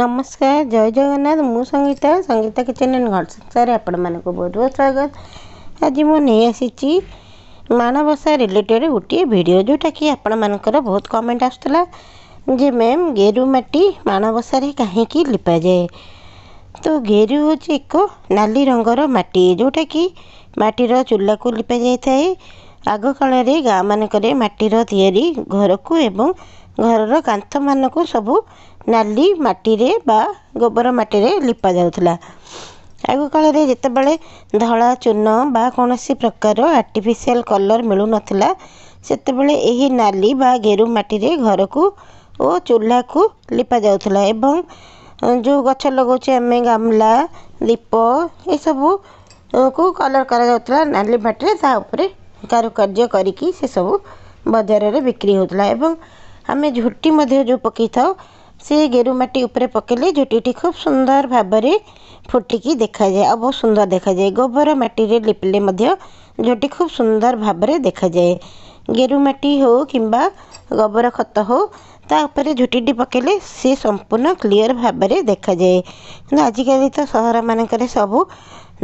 ନମସ୍କାର ଜୟ ଜଗନ୍ନାଥ ମୁଁ Sangeeta Sangeeta kitchen and ଘର ସଂସାରରେ ଆପଣମାନଙ୍କୁ ବହୁତ ବହୁତ ସ୍ୱାଗତ ଆଜି ମୁଁ ନେଇ ଆସିଛି ମାଣବସା ରିଲେଟେଡ଼୍ ଗୋଟିଏ ଭିଡ଼ିଓ ଯେଉଁଟାକି ଆପଣମାନଙ୍କର ବହୁତ କମେଣ୍ଟ ଆସୁଥିଲା ଯେ ମ୍ୟାମ୍ ଗେରୁ ମାଟି ମାଣବସାରେ କାହିଁକି ଲିପାଯାଏ ତ ଗେରୁ ହେଉଛି ଏକ ନାଲି ରଙ୍ଗର ମାଟି ଯେଉଁଟାକି ମାଟିର ଚୁଲାକୁ ଲିପାଯାଇଥାଏ ଆଗକାଳରେ ଗାଁମାନଙ୍କରେ ମାଟିର ତିଆରି ଘରକୁ ଏବଂ ଘରର କାନ୍ଥ କାନ୍ଥମାନଙ୍କୁ ସବୁ ନାଲି ମାଟିରେ ବା ଗୋବର ମାଟିରେ ଲିପା ଯାଉଥିଲା ଆଗକାଳରେ ଯେତେବେଳେ ଧଳା ଚୂନ ବା କୌଣସି ପ୍ରକାର ଆର୍ଟିଫିସିଆଲ କଲର୍ ମିଳୁନଥିଲା ସେତେବେଳେ ଏହି ନାଲି ବା ଗେରୁ ମାଟିରେ ଘରକୁ ଓ ଚୁଲାକୁ ଲିପା ଯାଉଥିଲା ଏବଂ ଯେଉଁ ଗଛ ଲଗାଉଛେ ଆମେ ଗାମଲା ଦୀପ ଏସବୁକୁ କଲର୍ କରାଯାଉଥିଲା ନାଲି ମାଟିରେ ତା ଉପରେ କାରୁକାର୍ଯ୍ୟ କରିକି ସେସବୁ ବଜାରରେ ବିକ୍ରି ହେଉଥିଲା ଏବଂ आम झोटी जो पकई था से गेरुमाटी पकेले झोटी खूब सुंदर भाव में फुटिकी देखा जाए और बहुत सुंदर देखा जाए गोबर मटी लिपिले झोटी खूब सुंदर भाव में देखा जाए गेरुमाटी हो कि गोबर खत हो ता झोटी पकेले सी संपूर्ण क्लीयर भाव में देखा जाए आजिका तो सहर मानक सब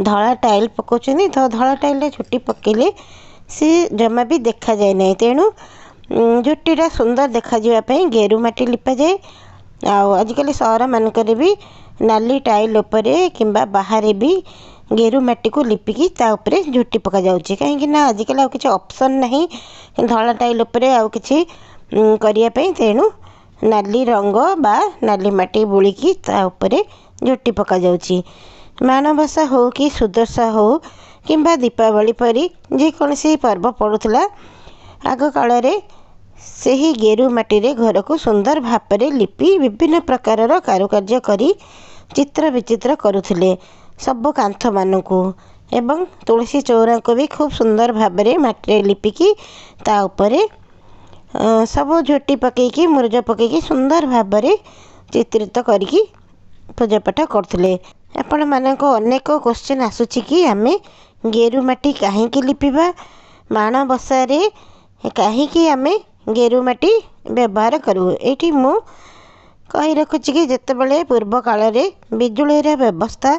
धला टाइल पकाचे तो धला टाइल झोटी पकेले सी जमा भी देखा जाए ना तेणु ଝୋଟିଟା ସୁନ୍ଦର ଦେଖାଯିବା ପାଇଁ ଗେରୁ ମାଟି ଲିପାଯାଏ ଆଉ ଆଜିକାଲି ସହରମାନଙ୍କରେ ବି ନାଲି ଟାଇଲ୍ ଉପରେ କିମ୍ବା ବାହାରେ ବି ଗେରୁ ମାଟିକୁ ଲିପିକି ତା ଉପରେ ଝୋଟି ପକାଯାଉଛି କାହିଁକି ନା ଆଜିକାଲି ଆଉ କିଛି ଅପସନ୍ ନାହିଁ ଧଳା ଟାଇଲ୍ ଉପରେ ଆଉ କିଛି କରିବା ପାଇଁ ତେଣୁ ନାଲି ରଙ୍ଗ ବା ନାଲି ମାଟି ବୁଳିକି ତା ଉପରେ ଝୋଟି ପକାଯାଉଛି ମାଣବସା ହେଉ କି ସୁଦର୍ଶା ହେଉ କିମ୍ବା ଦୀପାବଳି ପରି ଯେକୌଣସି ପର୍ବ ପଡ଼ୁଥିଲା ଆଗକାଳରେ ही गेरुमा घरको सुन्दर भाव लिपि विभिन्न प्रकार र काुकर् चिचित गर्ुले सब कान्थ मु एउटा तुलसी चौराको वि खुब सुन्दर भावे माटे लिपिकि त सब झोटी पकेक मूर्ज पकेक सुन्दर भावे चित पूजापाठ गरुले आपण मेक क्वश्चन आसु कि आमे गेमा काहीँक लिपि माणबसे काहीँक आमे ଗେରୁ ମାଟି ବ୍ୟବହାର କରୁ ଏଇଠି ମୁଁ କହି ରଖୁଛି କି ଯେତେବେଳେ ପୂର୍ବ କାଳରେ ବିଜୁଳିର ବ୍ୟବସ୍ଥା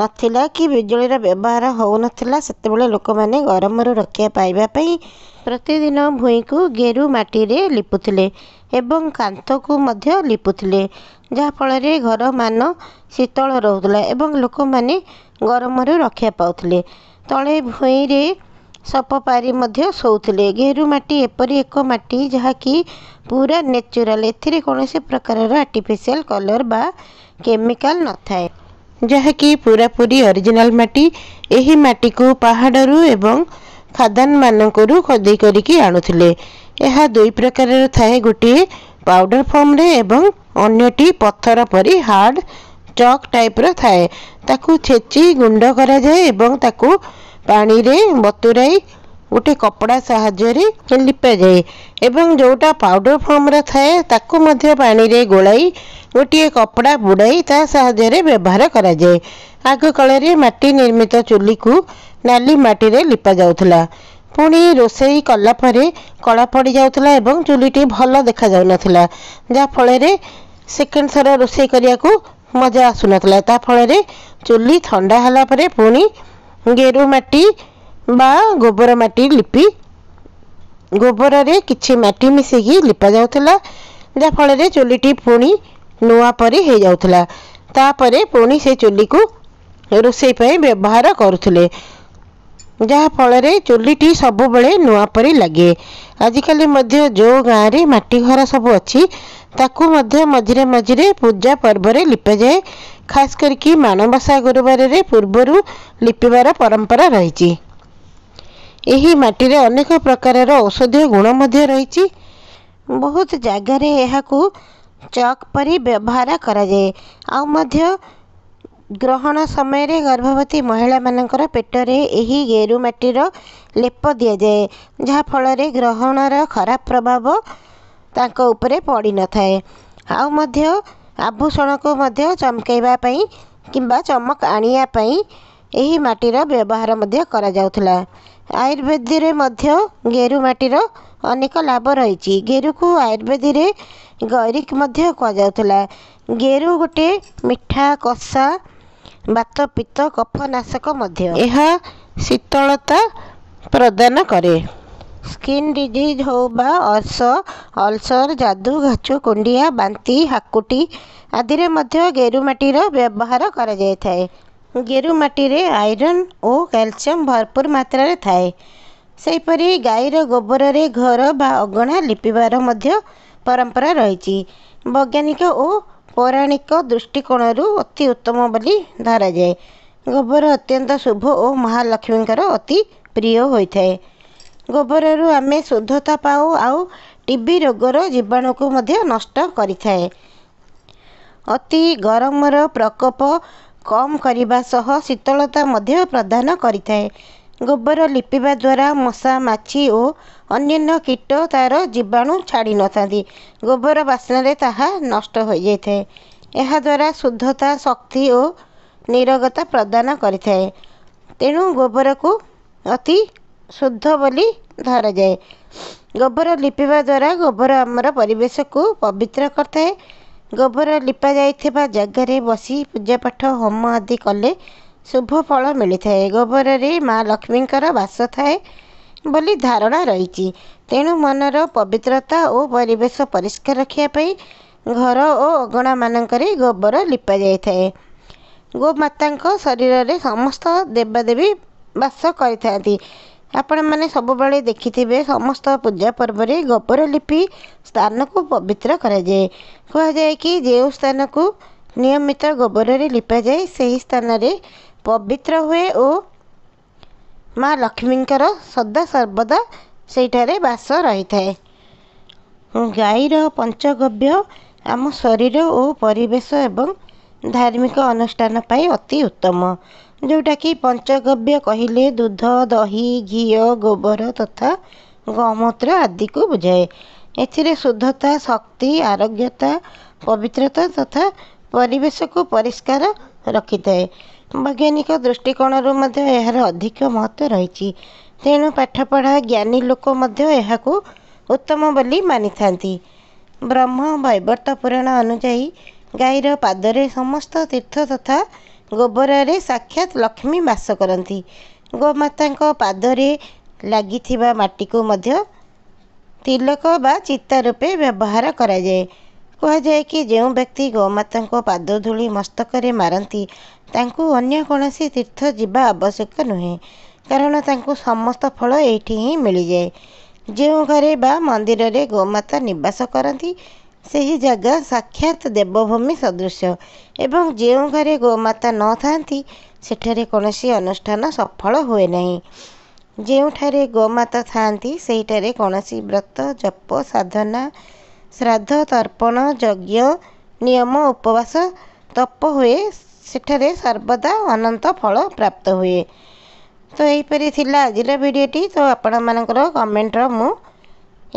ନଥିଲା କି ବିଜୁଳିର ବ୍ୟବହାର ହେଉନଥିଲା ସେତେବେଳେ ଲୋକମାନେ ଗରମରୁ ରକ୍ଷା ପାଇବା ପାଇଁ ପ୍ରତିଦିନ ଭୂଇଁକୁ ଗେରୁ ମାଟିରେ ଲିପୁଥିଲେ ଏବଂ କାନ୍ଥକୁ ମଧ୍ୟ ଲିପୁଥିଲେ ଯାହାଫଳରେ ଘର ମାନ ଶୀତଳ ରହୁଥିଲା ଏବଂ ଲୋକମାନେ ଗରମରୁ ରକ୍ଷା ପାଉଥିଲେ ତଳେ ଭୂଇଁରେ ସପ ପାରି ମଧ୍ୟ ଶୋଉଥିଲେ ଗେରୁ ମାଟି ଏପରି ଏକ ମାଟି ଯାହାକି ପୁରା ନେଚୁରାଲ ଏଥିରେ କୌଣସି ପ୍ରକାରର ଆର୍ଟିଫିସିଆଲ କଲର୍ ବା କେମିକାଲ ନଥାଏ ଯାହାକି ପୁରାପୁରି ଅରିଜିନାଲ ମାଟି ଏହି ମାଟିକୁ ପାହାଡ଼ରୁ ଏବଂ ଖାଦାନମାନଙ୍କରୁ ଖଦେଇ କରିକି ଆଣୁଥିଲେ ଏହା ଦୁଇ ପ୍ରକାରର ଥାଏ ଗୋଟିଏ ପାଉଡ଼ର ଫର୍ମରେ ଏବଂ ଅନ୍ୟଟି ପଥର ପରି ହାର୍ଡ଼ ଚକ୍ ଟାଇପ୍ର ଥାଏ ତାକୁ ଛେଚି ଗୁଣ୍ଡ କରାଯାଏ ଏବଂ ତାକୁ ପାଣିରେ ବତୁରାଇ ଗୋଟେ କପଡ଼ା ସାହାଯ୍ୟରେ ଲିପାଯାଏ ଏବଂ ଯେଉଁଟା ପାଉଡ଼ର ଫର୍ମର ଥାଏ ତାକୁ ମଧ୍ୟ ପାଣିରେ ଗୋଳାଇ ଗୋଟିଏ କପଡ଼ା ବୁଡ଼ାଇ ତା ସାହାଯ୍ୟରେ ବ୍ୟବହାର କରାଯାଏ ଆଗକାଳରେ ମାଟି ନିର୍ମିତ ଚୁଲିକୁ ନାଲି ମାଟିରେ ଲିପା ଯାଉଥିଲା ପୁଣି ରୋଷେଇ କଲା ପରେ କଳା ପଡ଼ିଯାଉଥିଲା ଏବଂ ଚୁଲିଟି ଭଲ ଦେଖାଯାଉନଥିଲା ଯାହାଫଳରେ ସେକେଣ୍ଡ ଥର ରୋଷେଇ କରିବାକୁ ମଜା ଆସୁନଥିଲା ତା ଫଳରେ ଚୁଲି ଥଣ୍ଡା ହେଲା ପରେ ପୁଣି गेरुमाटी गोबर मटी लिपि गोबर में किसी मटी मिसी लिपा जाता जहाँ फल चूलीटी पुणी नुआपरी हो जाता पुणी से चूली को रोसईपी व्यवहार करुले जहाँफल चूलीटी सब बड़े नुआपरी लगे आजिकल जो गाँव में मटिघर सब अच्छी ताकू मझे मझे पूजा पर्व लिपा जाए ଖାସ୍ କରିକି ମାଣବସା ଗୁରୁବାରରେ ପୂର୍ବରୁ ଲିପିବାର ପରମ୍ପରା ରହିଛି ଏହି ମାଟିରେ ଅନେକ ପ୍ରକାରର ଔଷଧୀୟ ଗୁଣ ମଧ୍ୟ ରହିଛି ବହୁତ ଜାଗାରେ ଏହାକୁ ଚକ୍ ପରି ବ୍ୟବହାର କରାଯାଏ ଆଉ ମଧ୍ୟ ଗ୍ରହଣ ସମୟରେ ଗର୍ଭବତୀ ମହିଳାମାନଙ୍କର ପେଟରେ ଏହି ଗେରୁ ମାଟିର ଲେପ ଦିଆଯାଏ ଯାହାଫଳରେ ଗ୍ରହଣର ଖରାପ ପ୍ରଭାବ ତାଙ୍କ ଉପରେ ପଡ଼ିନଥାଏ ଆଉ ମଧ୍ୟ ଆଭୂଷଣକୁ ମଧ୍ୟ ଚମକେଇବା ପାଇଁ କିମ୍ବା ଚମକ ଆଣିବା ପାଇଁ ଏହି ମାଟିର ବ୍ୟବହାର ମଧ୍ୟ କରାଯାଉଥିଲା ଆୟୁର୍ବେଦରେ ମଧ୍ୟ ଗେରୁ ମାଟିର ଅନେକ ଲାଭ ରହିଛି ଗେରୁକୁ ଆୟୁର୍ବେଦରେ ଗୈରିକ ମଧ୍ୟ କୁହାଯାଉଥିଲା ଗେରୁ ଗୋଟିଏ ମିଠା କଷା ବାତ ପିତ୍ତ କଫନାଶକ ମଧ୍ୟ ଏହା ଶୀତଳତା ପ୍ରଦାନ କରେ ସ୍କିନ୍ ଡିଜିଜ୍ ହେଉ ବା ଅର୍ସ ଅଲସର ଯାଦୁ ଘାଚୁ କୁଣ୍ଡିଆ ବାନ୍ତି ହାକୁଟି ଆଦିରେ ମଧ୍ୟ ଗେରୁ ମାଟିର ବ୍ୟବହାର କରାଯାଇଥାଏ ଗେରୁ ମାଟିରେ ଆଇରନ୍ ଓ କ୍ୟାଲସିୟମ୍ ଭରପୁର ମାତ୍ରାରେ ଥାଏ ସେହିପରି ଗାଈର ଗୋବରରେ ଘର ବା ଅଗଣା ଲିପିବାର ମଧ୍ୟ ପରମ୍ପରା ରହିଛି ବୈଜ୍ଞାନିକ ଓ ପୌରାଣିକ ଦୃଷ୍ଟିକୋଣରୁ ଅତି ଉତ୍ତମ ବୋଲି ଧରାଯାଏ ଗୋବର ଅତ୍ୟନ୍ତ ଶୁଭ ଓ ମହାଲକ୍ଷ୍ମୀଙ୍କର ଅତି ପ୍ରିୟ ହୋଇଥାଏ ଗୋବରରୁ ଆମେ ଶୁଦ୍ଧତା ପାଉ ଆଉ ଟି ରୋଗର ଜୀବାଣୁକୁ ମଧ୍ୟ ନଷ୍ଟ କରିଥାଏ ଅତି ଗରମର ପ୍ରକୋପ କମ୍ କରିବା ସହ ଶୀତଳତା ମଧ୍ୟ ପ୍ରଦାନ କରିଥାଏ ଗୋବର ଲିପିବା ଦ୍ୱାରା ମଶା ମାଛି ଓ ଅନ୍ୟାନ୍ୟ କୀଟ ତା'ର ଜୀବାଣୁ ଛାଡ଼ି ନଥାନ୍ତି ଗୋବର ବାସ୍ନାରେ ତାହା ନଷ୍ଟ ହୋଇଯାଇଥାଏ ଏହାଦ୍ୱାରା ଶୁଦ୍ଧତା ଶକ୍ତି ଓ ନିରୋଗତା ପ୍ରଦାନ କରିଥାଏ ତେଣୁ ଗୋବରକୁ ଅତି ଶୁଦ୍ଧ ବୋଲି ଧରାଯାଏ ଗୋବର ଲିପିବା ଦ୍ୱାରା ଗୋବର ଆମର ପରିବେଶକୁ ପବିତ୍ର କରିଥାଏ ଗୋବର ଲିପା ଯାଇଥିବା ଜାଗାରେ ବସି ପୂଜାପାଠ ହୋମ ଆଦି କଲେ ଶୁଭ ଫଳ ମିଳିଥାଏ ଗୋବରରେ ମା ଲକ୍ଷ୍ମୀଙ୍କର ବାସ ଥାଏ ବୋଲି ଧାରଣା ରହିଛି ତେଣୁ ମନର ପବିତ୍ରତା ଓ ପରିବେଶ ପରିଷ୍କାର ରଖିବା ପାଇଁ ଘର ଓ ଅଗଣା ମାନଙ୍କରେ ଗୋବର ଲିପା ଯାଇଥାଏ ଗୋମାତାଙ୍କ ଶରୀରରେ ସମସ୍ତ ଦେବାଦେବୀ ବାସ କରିଥାନ୍ତି ଆପଣମାନେ ସବୁବେଳେ ଦେଖିଥିବେ ସମସ୍ତ ପୂଜା ପର୍ବରେ ଗୋବର ଲିପି ସ୍ଥାନକୁ ପବିତ୍ର କରାଯାଏ କୁହାଯାଏ କି ଯେଉଁ ସ୍ଥାନକୁ ନିୟମିତ ଗୋବରରେ ଲିପାଯାଏ ସେହି ସ୍ଥାନରେ ପବିତ୍ର ହୁଏ ଓ ମା ଲକ୍ଷ୍ମୀଙ୍କର ସଦାସର୍ବଦା ସେଇଠାରେ ବାସ ରହିଥାଏ ଗାଈର ପଞ୍ଚଗବ୍ୟ ଆମ ଶରୀର ଓ ପରିବେଶ ଏବଂ ଧାର୍ମିକ ଅନୁଷ୍ଠାନ ପାଇଁ ଅତି ଉତ୍ତମ ଯେଉଁଟାକି ପଞ୍ଚଗବ୍ୟ କହିଲେ ଦୁଧ ଦହି ଘିଅ ଗୋବର ତଥା ଗୋମୂତ୍ର ଆଦିକୁ ବୁଝାଏ ଏଥିରେ ଶୁଦ୍ଧତା ଶକ୍ତି ଆରୋଗ୍ୟତା ପବିତ୍ରତା ତଥା ପରିବେଶକୁ ପରିଷ୍କାର ରଖିଥାଏ ବୈଜ୍ଞାନିକ ଦୃଷ୍ଟିକୋଣରୁ ମଧ୍ୟ ଏହାର ଅଧିକ ମହତ୍ତ୍ୱ ରହିଛି ତେଣୁ ପାଠପଢ଼ା ଜ୍ଞାନୀ ଲୋକ ମଧ୍ୟ ଏହାକୁ ଉତ୍ତମ ବୋଲି ମାନିଥାନ୍ତି ବ୍ରହ୍ମ ବୈବର୍ତ୍ତ ପୁରାଣ ଅନୁଯାୟୀ ଗାଈର ପାଦରେ ସମସ୍ତ ତୀର୍ଥ ତଥା ଗୋବରରେ ସାକ୍ଷାତ ଲକ୍ଷ୍ମୀ ବାସ କରନ୍ତି ଗୋମାତାଙ୍କ ପାଦରେ ଲାଗିଥିବା ମାଟିକୁ ମଧ୍ୟ ତିଲକ ବା ଚିତା ରୂପେ ବ୍ୟବହାର କରାଯାଏ କୁହାଯାଏ କି ଯେଉଁ ବ୍ୟକ୍ତି ଗୋମାତାଙ୍କ ପାଦ ଧୂଳି ମସ୍ତକରେ ମାରନ୍ତି ତାଙ୍କୁ ଅନ୍ୟ କୌଣସି ତୀର୍ଥ ଯିବା ଆବଶ୍ୟକ ନୁହେଁ କାରଣ ତାଙ୍କୁ ସମସ୍ତ ଫଳ ଏଇଠି ହିଁ ମିଳିଯାଏ ଯେଉଁ ଘରେ ବା ମନ୍ଦିରରେ ଗୋମାତା ନିବାସ କରନ୍ତି ସେହି ଜାଗା ସାକ୍ଷାତ ଦେବଭୂମି ସଦୃଶ ଏବଂ ଯେଉଁ ଘରେ ଗୋମାତା ନଥାନ୍ତି ସେଠାରେ କୌଣସି ଅନୁଷ୍ଠାନ ସଫଳ ହୁଏ ନାହିଁ ଯେଉଁଠାରେ ଗୋମାତା ଥାଆନ୍ତି ସେହିଠାରେ କୌଣସି ବ୍ରତ ଜପ ସାଧନା ଶ୍ରାଦ୍ଧ ତର୍ପଣ ଯଜ୍ଞ ନିୟମ ଉପବାସ ତପ ହୁଏ ସେଠାରେ ସର୍ବଦା ଅନନ୍ତ ଫଳ ପ୍ରାପ୍ତ ହୁଏ ତ ଏହିପରି ଥିଲା ଆଜିର ଭିଡ଼ିଓଟି ତ ଆପଣମାନଙ୍କର କମେଣ୍ଟର ମୁଁ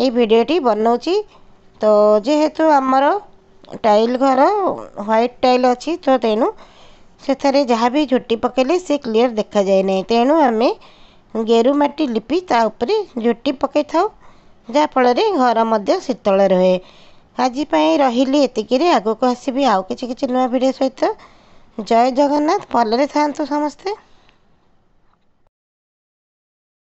ଏହି ଭିଡ଼ିଓଟି ବନାଉଛି तो जेहेतु आमर टाइल घर ह्वैट टाइल अच्छी तो तेणु से थे जहाँ भी झुट्टी पकेले से क्लियर देखा जाए ना तेणु आम गेरुमाटी लिपि तापर झुट्टी पकई था जहाँफल घर मध्य शीतल रोए आजपाई रही एतिक को आसबी आउ कि नुआ भिड सहित जय जगन्नाथ भल्ले समस्ते